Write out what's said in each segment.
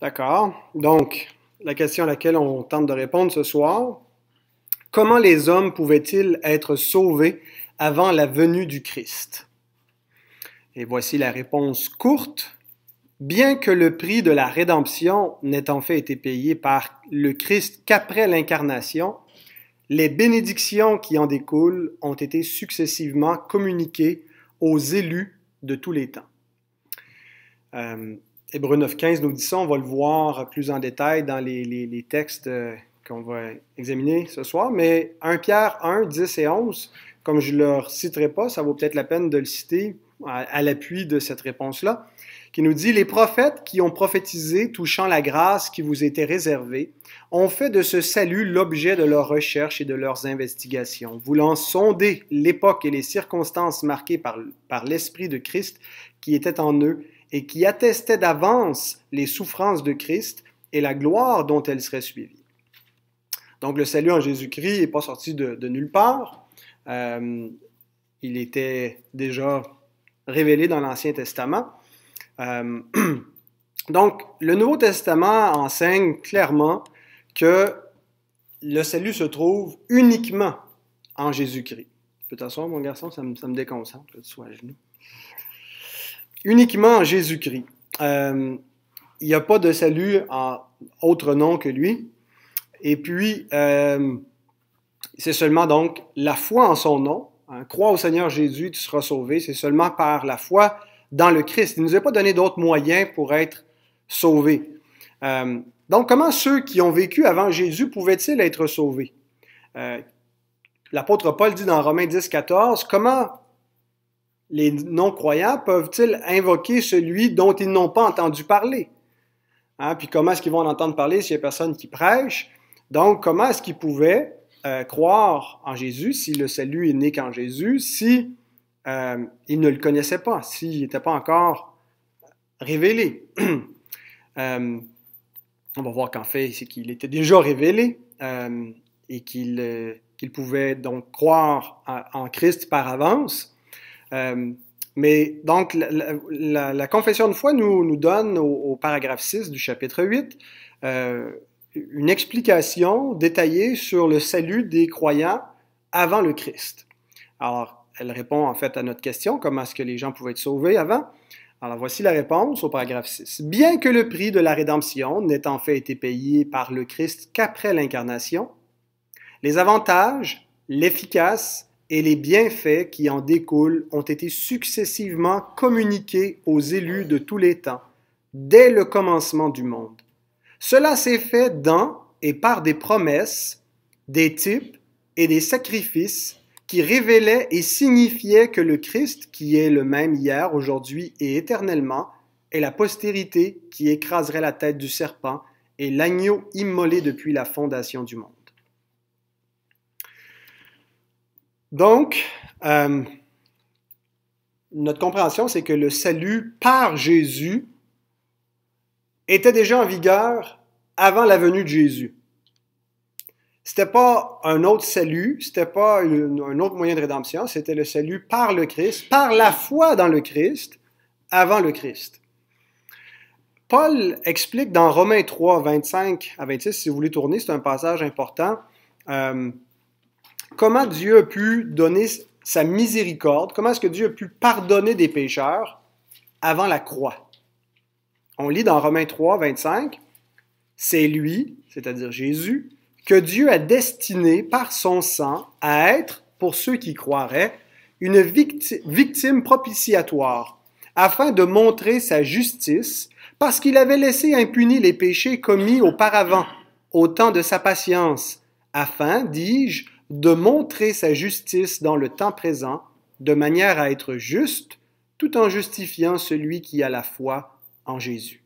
D'accord. Donc, la question à laquelle on tente de répondre ce soir, comment les hommes pouvaient-ils être sauvés avant la venue du Christ? Et voici la réponse courte. Bien que le prix de la rédemption n'ait en fait été payé par le Christ qu'après l'incarnation, les bénédictions qui en découlent ont été successivement communiquées aux élus de tous les temps. Euh, Hébreu 9.15 nous dit ça, on va le voir plus en détail dans les, textes euh, qu'on va examiner ce soir, mais 1 Pierre 1, 10 et 11, comme je ne le citerai pas, ça vaut peut-être la peine de le citer à, l'appui de cette réponse-là, qui nous dit, les prophètes qui ont prophétisé touchant la grâce qui vous était réservée ont fait de ce salut l'objet de leurs recherches et de leurs investigations, voulant sonder l'époque et les circonstances marquées par, par l'Esprit de Christ qui était en eux et qui attestait d'avance les souffrances de Christ et la gloire dont elles seraient suivies. Donc le salut en Jésus-Christ n'est pas sorti de, nulle part. Euh, il était déjà révélé dans l'Ancien Testament. Euh, donc le Nouveau Testament enseigne clairement que le salut se trouve uniquement en Jésus-Christ. Peut-être mon garçon, ça me, ça me déconcentre que tu sois à genoux uniquement en Jésus-Christ. Euh, il n'y a pas de salut en autre nom que lui. Et puis, euh, c'est seulement donc la foi en son nom. Hein, crois au Seigneur Jésus, tu seras sauvé. C'est seulement par la foi dans le Christ. Il ne nous a pas donné d'autres moyens pour être sauvés. Euh, donc, comment ceux qui ont vécu avant Jésus pouvaient-ils être sauvés? L'apôtre Paul dit dans Romains 10, 14, comment les non-croyants peuvent-ils invoquer celui dont ils n'ont pas entendu parler? Hein, puis comment est-ce qu'ils vont en entendre parler s'il n'y a personne qui prêche? Donc, comment est-ce qu'ils pouvaient euh, croire en Jésus si le salut est né qu'en Jésus, si euh, ils ne le connaissaient pas, s'il n'était pas encore révélé? Euh, on va voir qu'en fait, c'est qu'il était déjà révélé et qu'il pouvait donc croire en Christ par avance. Euh, mais donc, la, confession de foi nous, donne au, paragraphe 6 du chapitre 8 euh, une explication détaillée sur le salut des croyants avant le Christ. Alors, elle répond en fait à notre question, comment est-ce que les gens pouvaient être sauvés avant alors voici la réponse au paragraphe 6. Bien que le prix de la rédemption n'ait en fait été payé par le Christ qu'après l'incarnation, les avantages, l'efficace et les bienfaits qui en découlent ont été successivement communiqués aux élus de tous les temps, dès le commencement du monde. Cela s'est fait dans et par des promesses, des types et des sacrifices qui révélaient et signifiaient que le Christ, qui est le même hier, aujourd'hui et éternellement, est la postérité qui écraserait la tête du serpent et l'agneau immolé depuis la fondation du monde. Donc, euh, notre compréhension, c'est que le salut par Jésus était déjà en vigueur avant la venue de Jésus. C'était pas un autre salut, c'était pas un autre moyen de rédemption, c'était le salut par le Christ, par la foi dans le Christ, avant le Christ. Paul explique dans Romains 3, 25 à 26, si vous voulez tourner, c'est un passage important. Euh, comment Dieu a pu donner sa miséricorde, comment est-ce que Dieu a pu pardonner des pécheurs avant la croix. On lit dans Romains 3, 25, c'est lui, c'est-à-dire Jésus, que Dieu a destiné par son sang à être, pour ceux qui croiraient, une victime propitiatoire, afin de montrer sa justice, parce qu'il avait laissé impunis les péchés commis auparavant, au temps de sa patience, afin, dis-je, de montrer sa justice dans le temps présent, de manière à être juste, tout en justifiant celui qui a la foi en Jésus.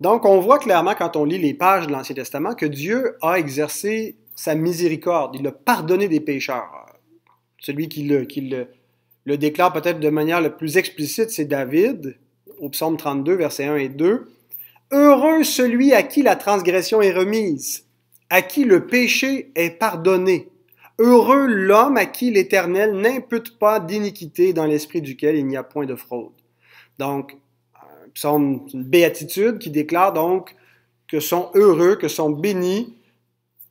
Donc, on voit clairement quand on lit les pages de l'Ancien Testament que Dieu a exercé sa miséricorde. Il a pardonné des pécheurs. Celui qui le, déclare peut-être de manière la plus explicite, c'est David, au psaume 32, versets 1 et 2. Heureux celui à qui la transgression est remise, à qui le péché est pardonné. Heureux l'homme à qui l'Éternel n'impute pas d'iniquité, dans l'esprit duquel il n'y a point de fraude. Donc, c'est une béatitude qui déclare donc que sont heureux, que sont bénis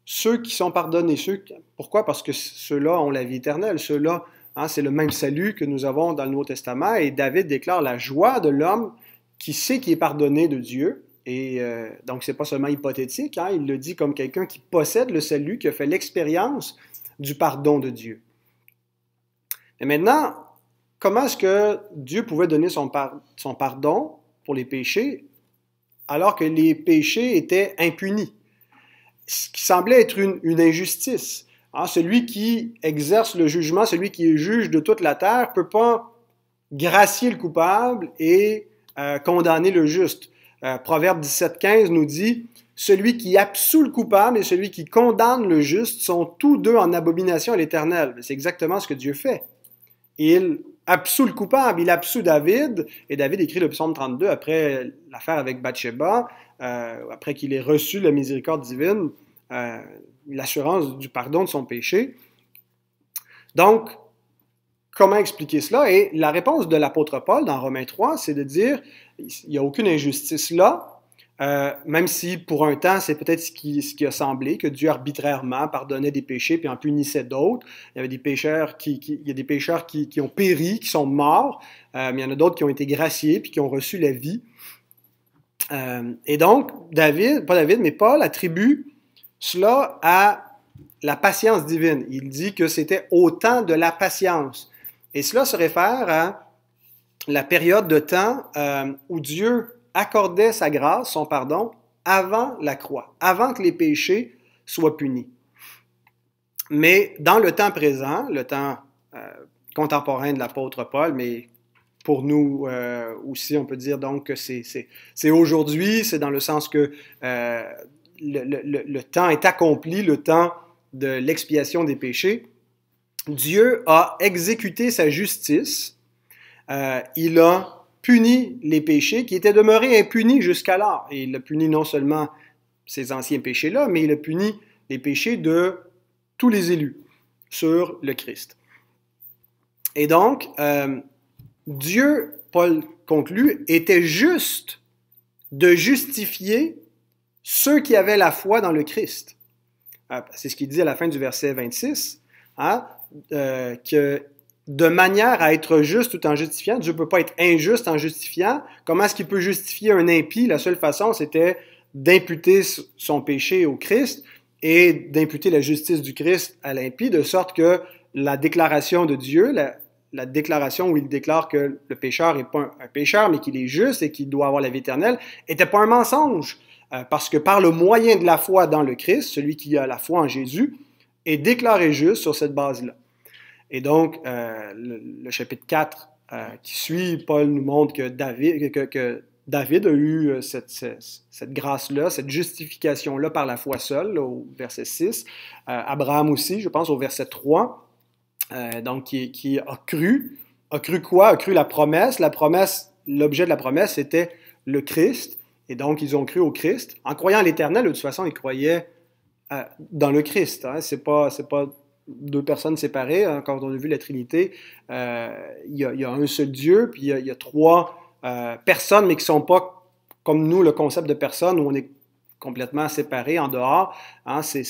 ceux qui sont pardonnés. Ceux, pourquoi? Parce que ceux-là ont la vie éternelle. Ceux-là, hein, c'est le même salut que nous avons dans le Nouveau Testament. Et David déclare la joie de l'homme qui sait qu'il est pardonné de Dieu et euh, donc, ce n'est pas seulement hypothétique, hein, il le dit comme quelqu'un qui possède le salut, qui a fait l'expérience du pardon de Dieu. Mais maintenant, comment est-ce que Dieu pouvait donner son, pardon pour les péchés alors que les péchés étaient impunis? Ce qui semblait être une, injustice. Hein. celui qui exerce le jugement, celui qui est juge de toute la terre, ne peut pas gracier le coupable et euh, condamner le juste. Euh, Proverbe 17.15 nous dit, Celui qui absout le coupable et celui qui condamne le juste sont tous deux en abomination à l'Éternel. C'est exactement ce que Dieu fait. Il absout le coupable, il absout David, et David écrit le psaume 32 après l'affaire avec Bathsheba, euh, après qu'il ait reçu la miséricorde divine, euh, l'assurance du pardon de son péché. Donc, comment expliquer cela? Et la réponse de l'apôtre Paul dans Romains 3, c'est de dire, il n'y a aucune injustice là, euh, même si pour un temps, c'est peut-être ce qui, a semblé, que Dieu arbitrairement pardonnait des péchés puis en punissait d'autres. Il y avait des pécheurs qui, a des pécheurs qui, ont péri, qui sont morts, euh, mais il y en a d'autres qui ont été graciés puis qui ont reçu la vie. Euh, et donc, David, pas David, mais Paul attribue cela à la patience divine. Il dit que c'était autant de la patience et cela se réfère à la période de temps euh, où Dieu accordait sa grâce, son pardon, avant la croix, avant que les péchés soient punis. Mais dans le temps présent, le temps euh, contemporain de l'apôtre Paul, mais pour nous euh, aussi, on peut dire donc que c'est aujourd'hui, c'est dans le sens que le temps est accompli, le temps de l'expiation des péchés. Dieu a exécuté sa justice, euh, il a puni les péchés qui étaient demeurés impunis jusqu'alors. Et il a puni non seulement ces anciens péchés-là, mais il a puni les péchés de tous les élus sur le Christ. Et donc, euh, Dieu, Paul conclut, était juste de justifier ceux qui avaient la foi dans le Christ. Euh, c'est ce qu'il dit à la fin du verset 26. Euh, que de manière à être juste tout en justifiant. Dieu ne peut pas être injuste en justifiant. Comment est-ce qu'il peut justifier un impie? La seule façon, c'était d'imputer son péché au Christ et d'imputer la justice du Christ à l'impie, de sorte que la déclaration de Dieu, la, déclaration où il déclare que le pécheur n'est pas un, pécheur, mais qu'il est juste et qu'il doit avoir la vie éternelle, n'était pas un mensonge. Euh, parce que par le moyen de la foi dans le Christ, celui qui a la foi en Jésus, et déclaré juste sur cette base-là. Et donc, euh, le, chapitre 4 euh, qui suit, Paul nous montre que David, que, David a eu euh, cette, cette grâce-là, cette justification-là par la foi seule, au verset 6. Abraham aussi, je pense, au verset 3, donc qui, qui, a cru. A cru quoi? A cru la promesse. La promesse, l'objet de la promesse, c'était le Christ. Et donc, ils ont cru au Christ. En croyant à l'Éternel, de toute façon, ils croyaient dans le Christ. Hein, c'est pas, c'est pas deux personnes séparées. Hein. quand on a vu la Trinité, euh, il y, a un seul Dieu, puis il y, a trois euh, personnes, mais qui sont pas comme nous le concept de personne où on est complètement séparé en dehors. Hein. c'est,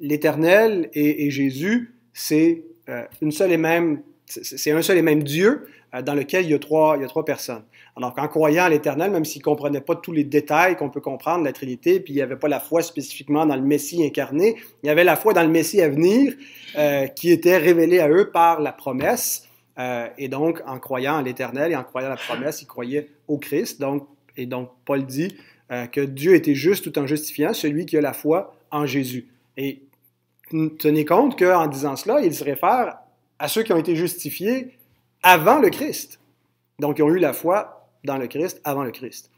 l'Éternel et, Jésus, c'est euh, une seule et même c'est un seul et même Dieu euh, dans lequel il y a trois, il y a trois personnes. Alors qu'en croyant à l'Éternel, même s'ils ne comprenait pas tous les détails qu'on peut comprendre de la Trinité, puis il n'y avait pas la foi spécifiquement dans le Messie incarné, il y avait la foi dans le Messie à venir euh, qui était révélé à eux par la promesse. Euh, et donc, en croyant à l'Éternel et en croyant à la promesse, ils croyaient au Christ. Donc, et donc, Paul dit que Dieu était juste tout en justifiant celui qui a la foi en Jésus. Et tenez compte qu'en disant cela, il se réfère à ceux qui ont été justifiés avant le Christ. Donc, ils ont eu la foi dans le Christ avant le Christ,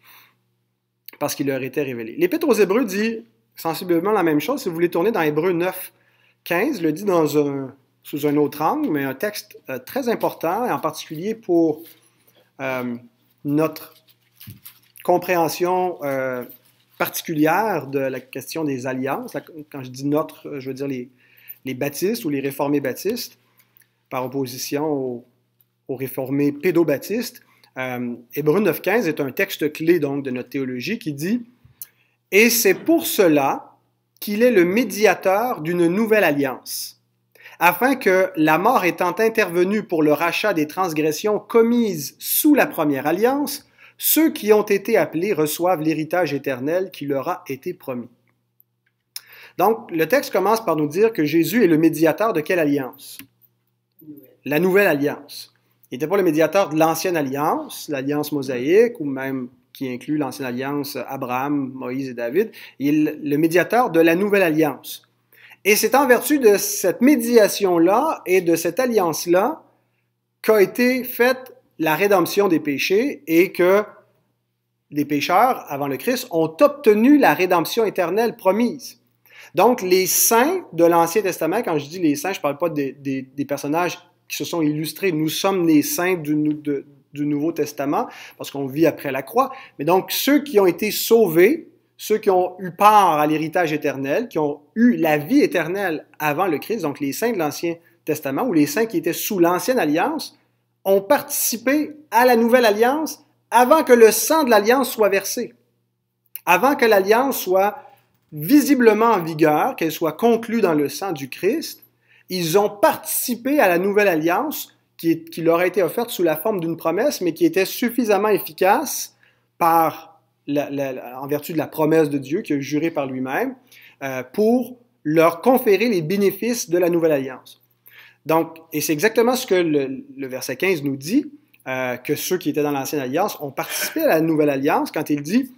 parce qu'il leur était révélé. L'Épître aux Hébreux dit sensiblement la même chose. Si vous voulez tourner dans Hébreux 9, 15, le dit dans un, sous un autre angle, mais un texte euh, très important, et en particulier pour euh, notre compréhension euh, particulière de la question des alliances. Quand je dis notre, je veux dire les baptistes ou les réformés baptistes par opposition aux, réformés pédobaptistes. Euh, Hébreu 9.15 est un texte clé donc de notre théologie qui dit Et c'est pour cela qu'il est le médiateur d'une nouvelle alliance, afin que la mort étant intervenue pour le rachat des transgressions commises sous la première alliance, ceux qui ont été appelés reçoivent l'héritage éternel qui leur a été promis. Donc, le texte commence par nous dire que Jésus est le médiateur de quelle alliance la nouvelle alliance. Il n'était pas le médiateur de l'ancienne alliance, l'alliance mosaïque, ou même qui inclut l'ancienne alliance Abraham, Moïse et David. Il est le médiateur de la nouvelle alliance. Et c'est en vertu de cette médiation-là et de cette alliance-là qu'a été faite la rédemption des péchés et que les pécheurs, avant le Christ, ont obtenu la rédemption éternelle promise. Donc, les saints de l'Ancien Testament, quand je dis les saints, je ne parle pas des, des, des personnages qui se sont illustrés. Nous sommes les saints du, du Nouveau Testament parce qu'on vit après la croix. Mais donc ceux qui ont été sauvés, ceux qui ont eu part à l'héritage éternel, qui ont eu la vie éternelle avant le Christ, donc les saints de l'Ancien Testament ou les saints qui étaient sous l'Ancienne Alliance, ont participé à la Nouvelle Alliance avant que le sang de l'Alliance soit versé, avant que l'Alliance soit visiblement en vigueur, qu'elle soit conclue dans le sang du Christ, ils ont participé à la nouvelle alliance qui, leur a été offerte sous la forme d'une promesse, mais qui était suffisamment efficace par en vertu de la promesse de Dieu qui a juré par lui-même euh, pour leur conférer les bénéfices de la nouvelle alliance. Donc, et c'est exactement ce que le, verset 15 nous dit, euh, que ceux qui étaient dans l'ancienne alliance ont participé à la nouvelle alliance quand il dit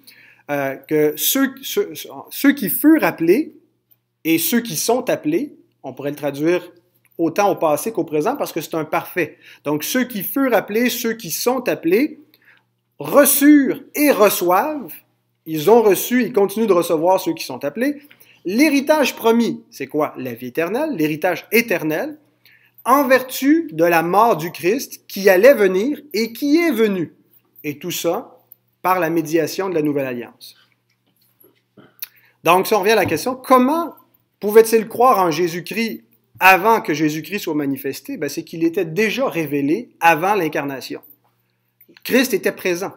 euh, que ceux qui furent appelés et ceux qui sont appelés on pourrait le traduire autant au passé qu'au présent parce que c'est un parfait. Donc ceux qui furent appelés, ceux qui sont appelés, reçurent et reçoivent, ils ont reçu, ils continuent de recevoir ceux qui sont appelés, l'héritage promis, c'est quoi La vie éternelle, l'héritage éternel, en vertu de la mort du Christ qui allait venir et qui est venu. Et tout ça par la médiation de la nouvelle alliance. Donc si on revient à la question, comment Pouvait-il croire en Jésus-Christ avant que Jésus-Christ soit manifesté? Ben, c'est qu'il était déjà révélé avant l'incarnation. Christ était présent.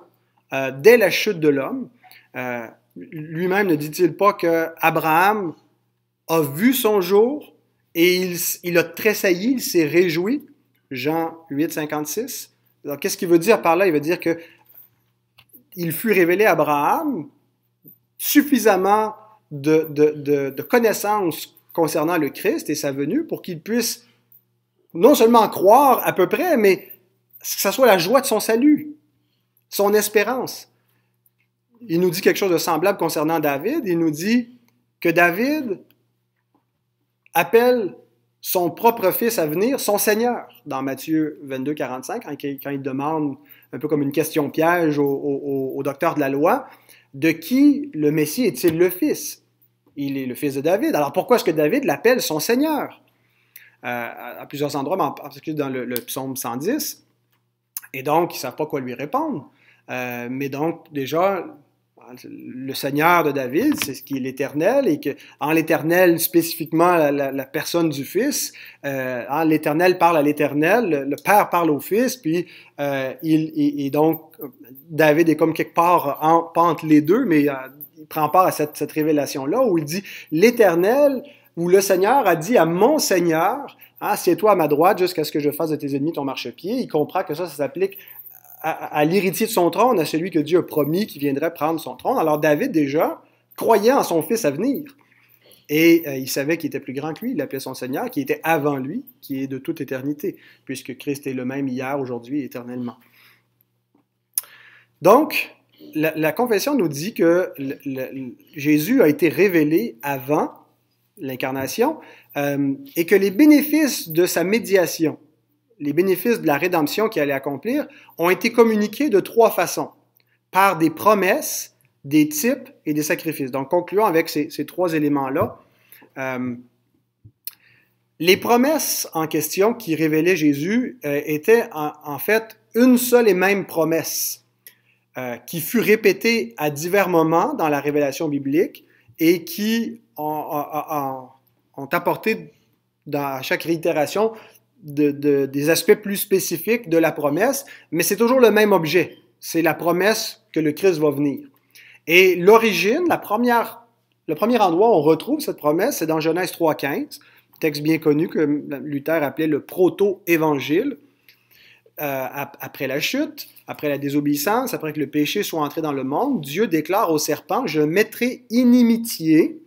Euh, dès la chute de l'homme, euh, lui-même ne dit-il pas que Abraham a vu son jour et il, a tressailli, il s'est réjoui? Jean 8, 56. Alors, qu'est-ce qu'il veut dire par là? Il veut dire que il fut révélé à Abraham suffisamment de, connaissances concernant le Christ et sa venue pour qu'il puisse non seulement croire à peu près, mais que ce soit la joie de son salut, son espérance. Il nous dit quelque chose de semblable concernant David. Il nous dit que David appelle son propre fils à venir, son Seigneur, dans Matthieu 22, 45, hein, quand il, demande, un peu comme une question piège au docteur de la loi, de qui le Messie est-il le Fils Il est le Fils de David. Alors pourquoi est-ce que David l'appelle son Seigneur euh, à, plusieurs endroits, mais en particulier dans le, psaume 110. Et donc, ils ne savent pas quoi lui répondre. Euh, mais donc, déjà, Hein, le Seigneur de David, c'est ce qui est l'Éternel, et que en l'Éternel, spécifiquement la, personne du Fils, euh, hein, l'Éternel parle à l'Éternel, le, Père parle au Fils, puis euh, il, donc David est comme quelque part en, pente les deux, mais euh, il prend part à cette, révélation-là, où il dit l'Éternel, où le Seigneur a dit à mon Seigneur, assieds toi à ma droite jusqu'à ce que je fasse de tes ennemis ton marchepied. Il comprend que ça, ça s'applique à, l'héritier de son trône, à celui que Dieu a promis qui viendrait prendre son trône. Alors David, déjà, croyait en son fils à venir. Et euh, il savait qu'il était plus grand que lui, il l'appelait son Seigneur, qui était avant lui, qui est de toute éternité, puisque Christ est le même hier, aujourd'hui et éternellement. Donc, la, confession nous dit que Jésus a été révélé avant l'incarnation euh, et que les bénéfices de sa médiation, les bénéfices de la rédemption qu'il allait accomplir ont été communiqués de trois façons. Par des promesses, des types et des sacrifices. Donc, concluant avec ces, trois éléments-là. Euh, les promesses en question qui révélaient Jésus euh, étaient en, fait une seule et même promesse euh, qui fut répétée à divers moments dans la révélation biblique et qui ont, apporté dans, à chaque réitération des aspects plus spécifiques de la promesse, mais c'est toujours le même objet. C'est la promesse que le Christ va venir. Et l'origine, la première, le premier endroit où on retrouve cette promesse, c'est dans Genèse 3.15, texte bien connu que Luther appelait le proto-évangile, euh, après la chute, après la désobéissance, après que le péché soit entré dans le monde, Dieu déclare au serpent, je mettrai inimitié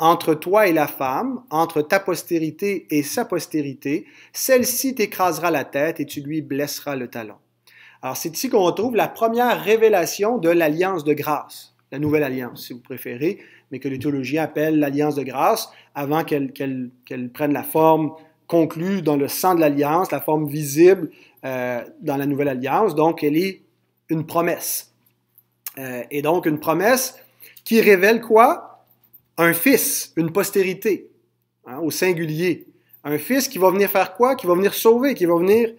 entre toi et la femme, entre ta postérité et sa postérité, celle-ci t'écrasera la tête et tu lui blesseras le talon. Alors c'est ici qu'on retrouve la première révélation de l'alliance de grâce, la nouvelle alliance si vous préférez, mais que les théologiens appellent l'alliance de grâce avant qu'elle prenne la forme conclue dans le sang de l'alliance, la forme visible euh, dans la nouvelle alliance. Donc elle est une promesse. Euh, et donc une promesse qui révèle quoi un fils, une postérité, hein, au singulier. Un fils qui va venir faire quoi? Qui va venir sauver, qui va venir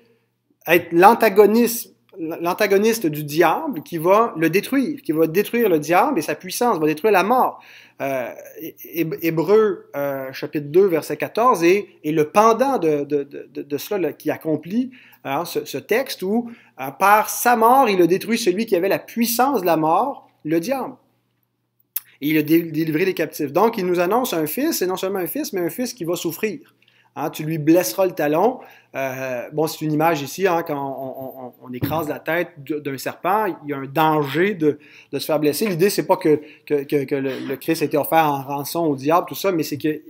être l'antagoniste, l'antagoniste du diable, qui va le détruire, qui va détruire le diable et sa puissance, va détruire la mort. Euh, Hébreu euh, chapitre 2, verset 14, et, le pendant de, cela qui accomplit hein, ce, texte où, euh, par sa mort, il a détruit celui qui avait la puissance de la mort, le diable et il a délivré les captifs. Donc, il nous annonce un fils, et non seulement un fils, mais un fils qui va souffrir. Hein, tu lui blesseras le talon. Euh, bon, c'est une image ici, hein, quand on, écrase la tête d'un serpent, il y a un danger de, se faire blesser. L'idée, c'est pas que, le, Christ a été offert en rançon au diable, tout ça, mais c'est que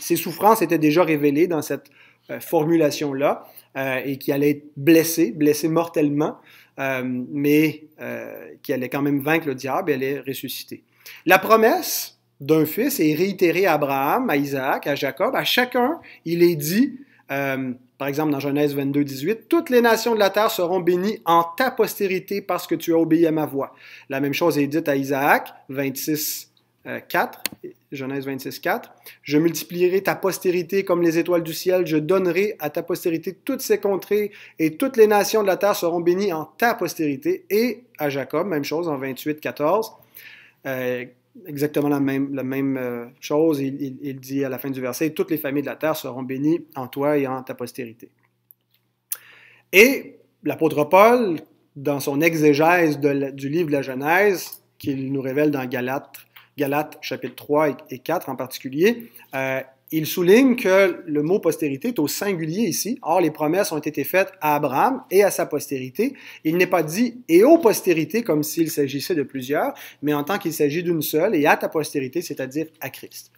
ses souffrances étaient déjà révélées dans cette euh, formulation-là, euh, et qu'il allait être blessé, blessé mortellement, mais qu'il allait quand même vaincre le diable et aller ressusciter. La promesse d'un fils est réitérée à Abraham, à Isaac, à Jacob. À chacun, il est dit, euh, par exemple dans Genèse 22, 18, Toutes les nations de la terre seront bénies en ta postérité parce que tu as obéi à ma voix. La même chose est dite à Isaac, euh, Genèse 26, 4. Je multiplierai ta postérité comme les étoiles du ciel, je donnerai à ta postérité toutes ces contrées, et toutes les nations de la terre seront bénies en ta postérité. Et à Jacob, même chose en 28, 14. Euh, exactement la même, même euh, chose. Il, dit à la fin du verset, toutes les familles de la terre seront bénies en toi et en ta postérité. Et l'apôtre Paul, dans son exégèse du livre de la Genèse, qu'il nous révèle dans Galates, Galates chapitre 3 et 4 en particulier, euh, il souligne que le mot postérité est au singulier ici. Or, les promesses ont été faites à Abraham et à sa postérité. Il n'est pas dit et aux postérités comme s'il s'agissait de plusieurs, mais en tant qu'il s'agit d'une seule et à ta postérité, c'est-à-dire à Christ.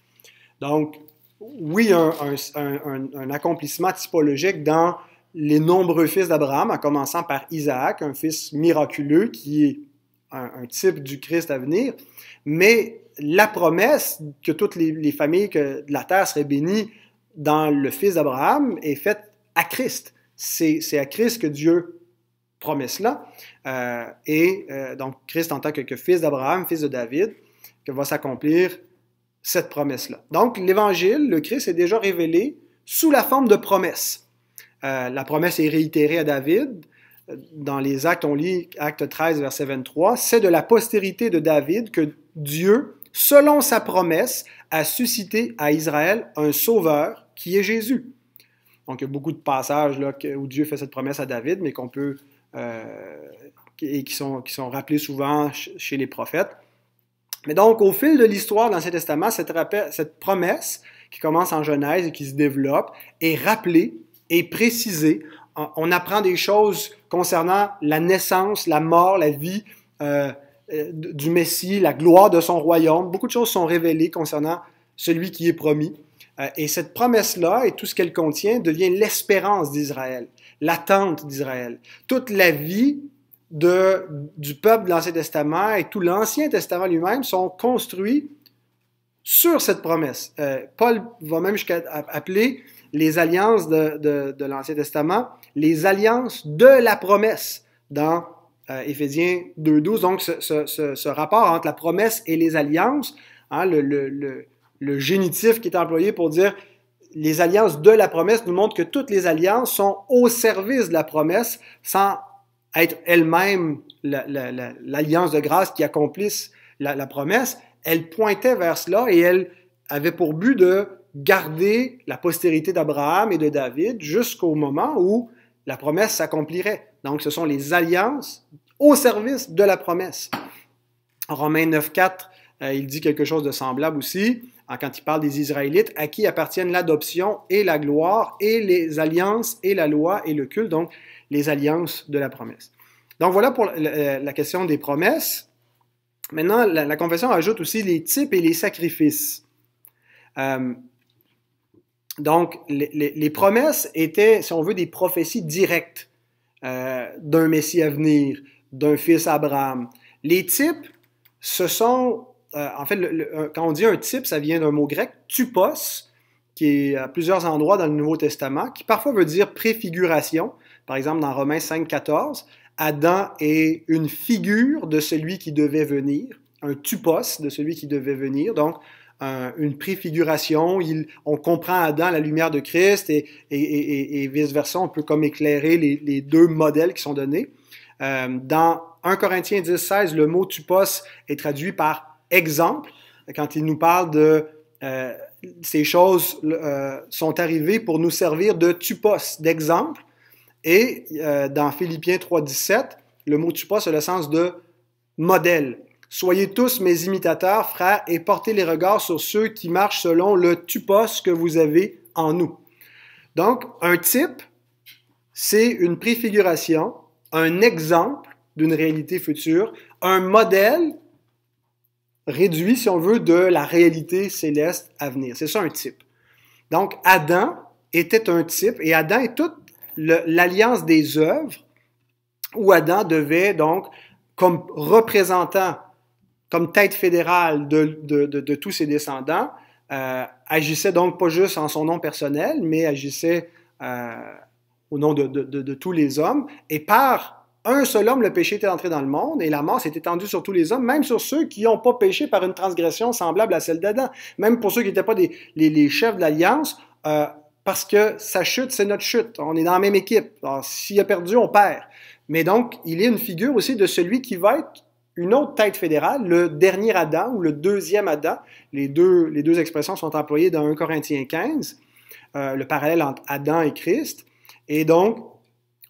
Donc, oui, un, un accomplissement typologique dans les nombreux fils d'Abraham, en commençant par Isaac, un fils miraculeux qui est un, type du Christ à venir, mais la promesse que toutes les, familles que de la terre seraient bénies dans le fils d'Abraham est faite à Christ. C'est à Christ que Dieu promet cela. Euh, et euh, donc, Christ en tant que, fils d'Abraham, fils de David, que va s'accomplir cette promesse-là. Donc, l'Évangile, le Christ est déjà révélé sous la forme de promesse. Euh, la promesse est réitérée à David, dans les actes, on lit acte 13, verset 23, c'est de la postérité de David que Dieu, selon sa promesse, a suscité à Israël un sauveur qui est Jésus. Donc, il y a beaucoup de passages là, où Dieu fait cette promesse à David, mais qu'on peut. Euh, et qui sont, rappelés souvent chez les prophètes. Mais donc, au fil de l'histoire de l'Ancien Testament, cette promesse qui commence en Genèse et qui se développe est rappelée et précisée on apprend des choses concernant la naissance, la mort, la vie euh, euh, du Messie, la gloire de son royaume. Beaucoup de choses sont révélées concernant celui qui est promis. Euh, et cette promesse-là et tout ce qu'elle contient devient l'espérance d'Israël, l'attente d'Israël. Toute la vie du peuple de l'Ancien Testament et tout l'Ancien Testament lui-même sont construits sur cette promesse. Paul va même jusqu'à appeler les alliances de, l'Ancien Testament, les alliances de la promesse dans euh, Éphésiens 2.12. Donc, ce, rapport entre la promesse et les alliances, hein, le, génitif qui est employé pour dire les alliances de la promesse nous montre que toutes les alliances sont au service de la promesse sans être elles-mêmes l'alliance de grâce qui accomplisse la, la promesse. Elle pointait vers cela et elle avait pour but de garder la postérité d'Abraham et de David jusqu'au moment où la promesse s'accomplirait. Donc, ce sont les alliances au service de la promesse. Romains 9.4, euh, il dit quelque chose de semblable aussi hein, quand il parle des Israélites, à qui appartiennent l'adoption et la gloire et les alliances et la loi et le culte, donc les alliances de la promesse. Donc voilà pour la question des promesses. Maintenant, la, confession ajoute aussi les types et les sacrifices. Euh, donc, les, promesses étaient, si on veut, des prophéties directes euh, d'un Messie à venir, d'un fils Abraham. Les types, ce sont, euh, en fait, quand on dit un type, ça vient d'un mot grec, tupos, qui est à plusieurs endroits dans le Nouveau Testament, qui parfois veut dire préfiguration. Par exemple, dans Romains 5, 14, Adam est une figure de celui qui devait venir, un tupos de celui qui devait venir. Donc, euh, une préfiguration. on comprend Adam la lumière de Christ et, vice-versa. On peut comme éclairer les, deux modèles qui sont donnés. Euh, dans 1 Corinthiens 10, 16, le mot tupos est traduit par exemple quand il nous parle de euh, ces choses sont arrivées pour nous servir de tupos, d'exemple. Et dans Philippiens 3.17, le mot tupos a le sens de modèle. Soyez tous mes imitateurs, frères, et portez les regards sur ceux qui marchent selon le tupos que vous avez en nous. Donc, un type, c'est une préfiguration, un exemple d'une réalité future, un modèle réduit, si on veut, de la réalité céleste à venir. C'est ça un type. Donc, Adam était un type, et Adam est toute l'alliance des œuvres, où Adam devait donc, comme représentant comme tête fédérale de, de, de, tous ses descendants, euh, agissait donc pas juste en son nom personnel, mais agissait euh, au nom de, tous les hommes. Et par un seul homme, le péché était entré dans le monde et la mort s'est étendue sur tous les hommes, même sur ceux qui n'ont pas péché par une transgression semblable à celle d'Adam, même pour ceux qui n'étaient pas des, les, les, chefs de l'alliance. Euh, parce que sa chute, c'est notre chute. On est dans la même équipe. S'il a perdu, on perd. Mais donc, il est une figure aussi de celui qui va être une autre tête fédérale, le dernier Adam ou le deuxième Adam. Les deux, expressions sont employées dans 1 Corinthiens 15, euh, le parallèle entre Adam et Christ. Et donc,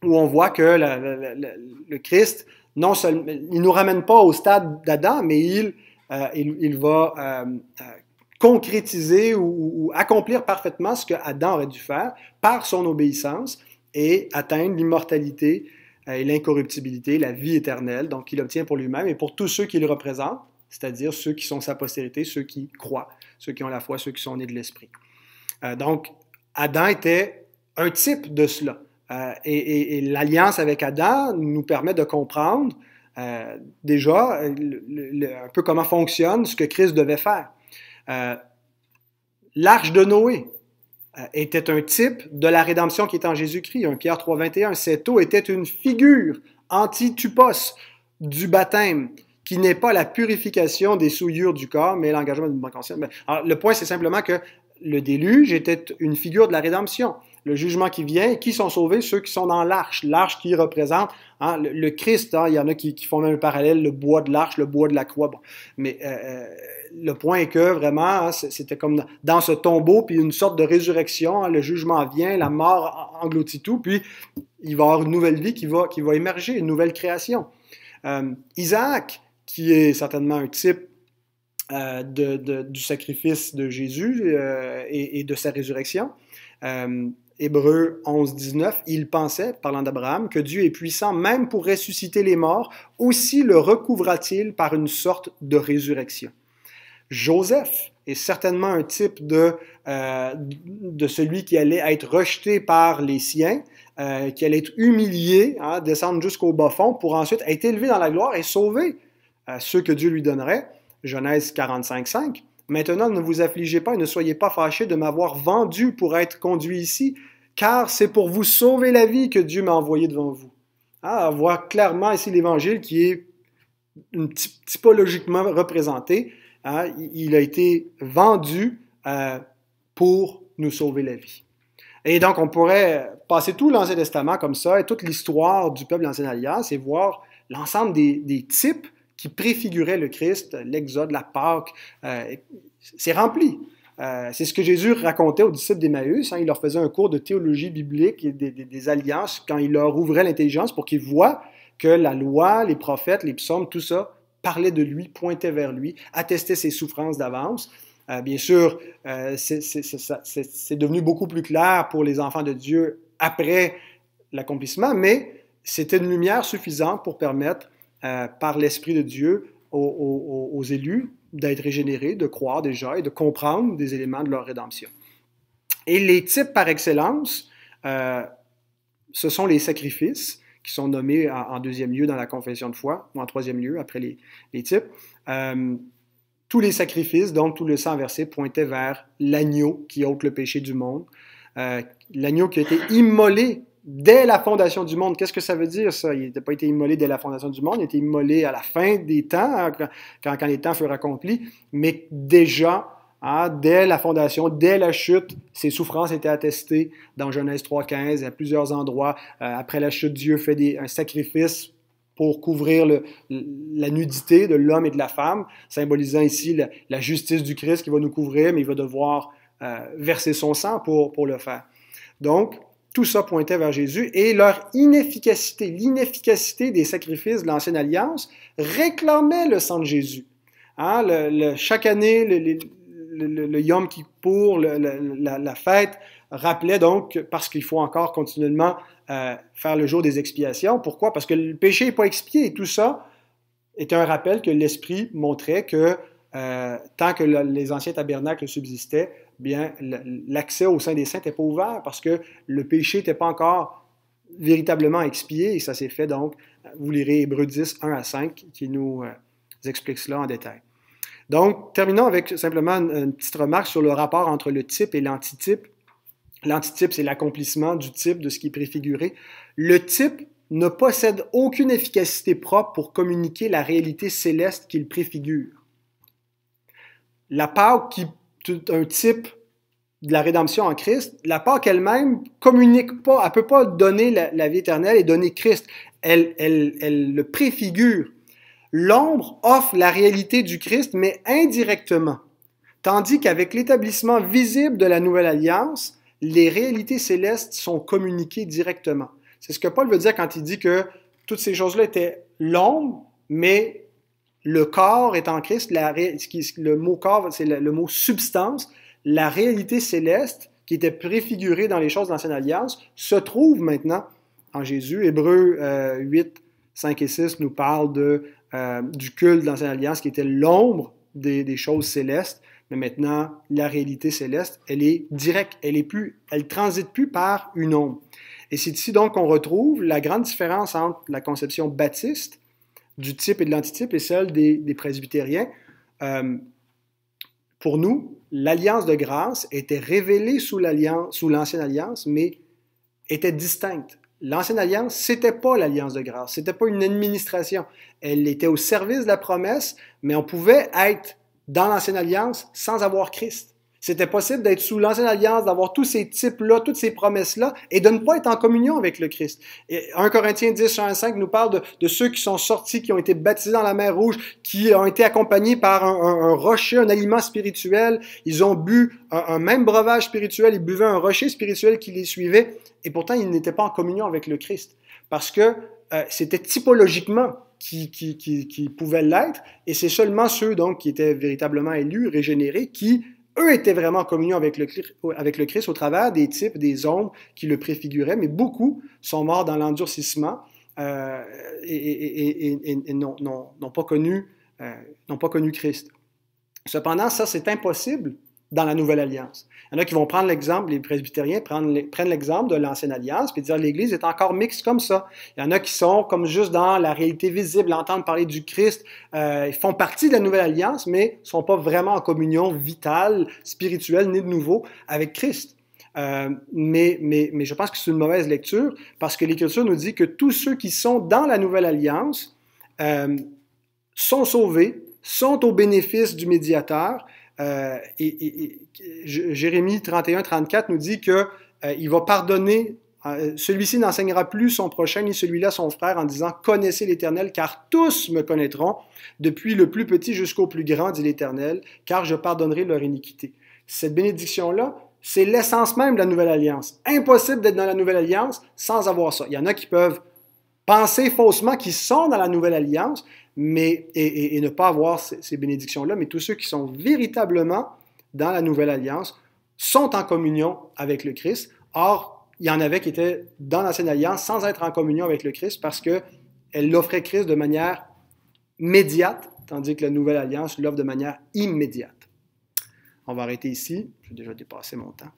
où on voit que le Christ, non seulement, il ne nous ramène pas au stade d'Adam, mais il, euh, va euh, concrétiser ou, accomplir parfaitement ce que Adam aurait dû faire par son obéissance et atteindre l'immortalité euh, et l'incorruptibilité, la vie éternelle. Donc, il obtient pour lui-même et pour tous ceux qu'il représente, c'est-à-dire ceux qui sont sa postérité, ceux qui croient, ceux qui ont la foi, ceux qui sont nés de l'Esprit. Euh, donc, Adam était un type de cela. Euh, et, l'alliance avec Adam nous permet de comprendre déjà un peu comment fonctionne ce que Christ devait faire. L'arche de Noé, euh, était un type de la rédemption qui est en Jésus-Christ. 1 Pierre 3, 21, cette eau était une figure anti du baptême, qui n'est pas la purification des souillures du corps, mais l'engagement d'une banque conscience. le point, c'est simplement que le déluge était une figure de la rédemption le jugement qui vient. Qui sont sauvés? Ceux qui sont dans l'arche. L'arche qui représente hein, le, Christ. Hein, il y en a qui, font même le parallèle, le bois de l'arche, le bois de la croix. Mais euh, euh, le point est que vraiment, hein, c'était comme dans ce tombeau, puis une sorte de résurrection. le jugement vient, la mort engloutit tout, puis il va y avoir une nouvelle vie qui va, qui va émerger, une nouvelle création. Euh, Isaac, qui est certainement un type du sacrifice de Jésus et, de sa résurrection. Hébreu 11, 19, il pensait, parlant d'Abraham, que Dieu est puissant même pour ressusciter les morts, aussi le recouvra-t-il par une sorte de résurrection. Joseph est certainement un type de, euh, de celui qui allait être rejeté par les siens, euh, qui allait être humilié, hein, descendre jusqu'au bas fond, pour ensuite être élevé dans la gloire et sauver euh, ceux que Dieu lui donnerait. Genèse 45, 5. Maintenant, ne vous affligez pas et ne soyez pas fâchés de m'avoir vendu pour être conduit ici, car c'est pour vous sauver la vie que Dieu m'a envoyé devant vous. Ah, on voit clairement ici l'Évangile qui est typologiquement représenté. Hein, il a été vendu euh, pour nous sauver la vie. Et donc, on pourrait passer tout l'Ancien Testament comme ça et toute l'histoire du peuple ancien alliance et voir l'ensemble des, des, types qui préfigurait le Christ, l'Exode, la Pâque, euh, c'est rempli. Euh, c'est ce que Jésus racontait aux disciples d'Emmaüs. Hein. il leur faisait un cours de théologie biblique et des, alliances quand il leur ouvrait l'intelligence pour qu'ils voient que la loi, les prophètes, les psaumes, tout ça parlait de lui, pointait vers lui, attestait ses souffrances d'avance. Euh, bien sûr, c'est devenu beaucoup plus clair pour les enfants de Dieu après l'accomplissement, mais c'était une lumière suffisante pour permettre euh, par l'Esprit de Dieu aux, élus d'être régénérés, de croire déjà et de comprendre des éléments de leur rédemption. Et les types par excellence, euh, ce sont les sacrifices qui sont nommés en, deuxième lieu dans la confession de foi, ou en troisième lieu après les, types. Euh, tous les sacrifices, donc tout le sang versé, pointaient vers l'agneau qui ôte le péché du monde, l'agneau qui a été immolé dès la fondation du monde. Qu'est-ce que ça veut dire, ça? Il n'a pas été immolé dès la fondation du monde, il a été immolé à la fin des temps, hein, quand, les temps furent accomplis, mais déjà, hein, dès la fondation, dès la chute, ses souffrances étaient attestées dans Genèse 3.15, à plusieurs endroits. Euh, après la chute, Dieu fait un sacrifice pour couvrir la nudité de l'homme et de la femme, symbolisant ici la, justice du Christ qui va nous couvrir, mais il va devoir euh, verser son sang pour, pour le faire. Donc, tout ça pointait vers Jésus et leur inefficacité, l'inefficacité des sacrifices de l'Ancienne Alliance réclamait le sang de Jésus. Hein, chaque année, le, Yom Kippour, la, la, fête, rappelait donc, parce qu'il faut encore continuellement euh, faire le jour des expiations. Pourquoi? Parce que le péché n'est pas expié et tout ça est un rappel que l'Esprit montrait que euh, tant que les anciens tabernacles subsistaient, bien l'accès au sein des saints n'était pas ouvert parce que le péché n'était pas encore véritablement expié et ça s'est fait donc, vous lirez Hébreux 10, 1 à 5 qui nous euh, explique cela en détail. Donc, terminons avec simplement une, une petite remarque sur le rapport entre le type et l'antitype. L'antitype, c'est l'accomplissement du type, de ce qui est préfiguré. Le type ne possède aucune efficacité propre pour communiquer la réalité céleste qu'il préfigure la Pâque qui est un type de la rédemption en Christ, la Pâque elle-même communique pas, elle peut pas donner la, vie éternelle et donner Christ. Elle, elle, elle le préfigure. L'ombre offre la réalité du Christ, mais indirectement. Tandis qu'avec l'établissement visible de la nouvelle alliance, les réalités célestes sont communiquées directement. C'est ce que Paul veut dire quand il dit que toutes ces choses-là étaient l'ombre, mais le corps est en Christ, le mot corps, c'est le, mot substance, la réalité céleste qui était préfigurée dans les choses de l'ancienne alliance, se trouve maintenant en Jésus. Hébreux 8, 5 et 6 nous parle euh, du culte de l'ancienne alliance qui était l'ombre des, choses célestes. Mais maintenant, la réalité céleste, elle est directe, elle est plus, elle transite plus par une ombre. Et c'est ici donc qu'on retrouve la grande différence entre la conception baptiste du type et de l'antitype et celle des, des presbytériens. Euh, pour nous, l'alliance de grâce était révélée sous l'ancienne alliance, mais était distincte. L'ancienne alliance, c'était pas l'alliance de grâce, c'était pas une administration. Elle était au service de la promesse, mais on pouvait être dans l'ancienne alliance sans avoir Christ. C'était possible d'être sous l'ancienne alliance, d'avoir tous ces types-là, toutes ces promesses-là, et de ne pas être en communion avec le Christ. Et 1 Corinthiens 10, 1 5 nous parle de, ceux qui sont sortis, qui ont été baptisés dans la mer rouge, qui ont été accompagnés par un, rocher, un aliment spirituel. Ils ont bu un, même breuvage spirituel, ils buvaient un rocher spirituel qui les suivait, et pourtant ils n'étaient pas en communion avec le Christ. Parce que euh, c'était typologiquement qui, qui pouvaient l'être, et c'est seulement ceux donc qui étaient véritablement élus, régénérés, qui eux étaient vraiment en communion avec le, avec le Christ au travers des types, des ombres qui le préfiguraient, mais beaucoup sont morts dans l'endurcissement et, n'ont pas connu Christ. Cependant, ça, c'est impossible dans la Nouvelle Alliance. Il y en a qui vont prendre l'exemple, les presbytériens prennent l'exemple de l'Ancienne Alliance, puis dire l'Église est encore mixte comme ça. Il y en a qui sont comme juste dans la réalité visible, entendre parler du Christ, euh, ils font partie de la Nouvelle Alliance, mais ne sont pas vraiment en communion vitale, spirituelle, ni de nouveau avec Christ. Euh, mais, mais, mais je pense que c'est une mauvaise lecture, parce que l'Écriture nous dit que tous ceux qui sont dans la Nouvelle Alliance euh, sont sauvés, sont au bénéfice du médiateur, euh, et, et, Jérémie 31-34 nous dit que euh, il va pardonner. Euh, celui-ci n'enseignera plus son prochain ni celui-là son frère en disant Connaissez l'Éternel, car tous me connaîtront, depuis le plus petit jusqu'au plus grand, dit l'Éternel, car je pardonnerai leur iniquité. Cette bénédiction-là, c'est l'essence même de la Nouvelle Alliance. Impossible d'être dans la Nouvelle Alliance sans avoir ça. Il y en a qui peuvent penser faussement qu'ils sont dans la Nouvelle Alliance, mais, et, ne pas avoir ces, bénédictions-là, mais tous ceux qui sont véritablement dans la nouvelle alliance sont en communion avec le Christ. Or, il y en avait qui étaient dans l'ancienne alliance sans être en communion avec le Christ parce qu'elle l'offrait Christ de manière médiate, tandis que la nouvelle alliance l'offre de manière immédiate. On va arrêter ici. J'ai déjà dépassé mon temps.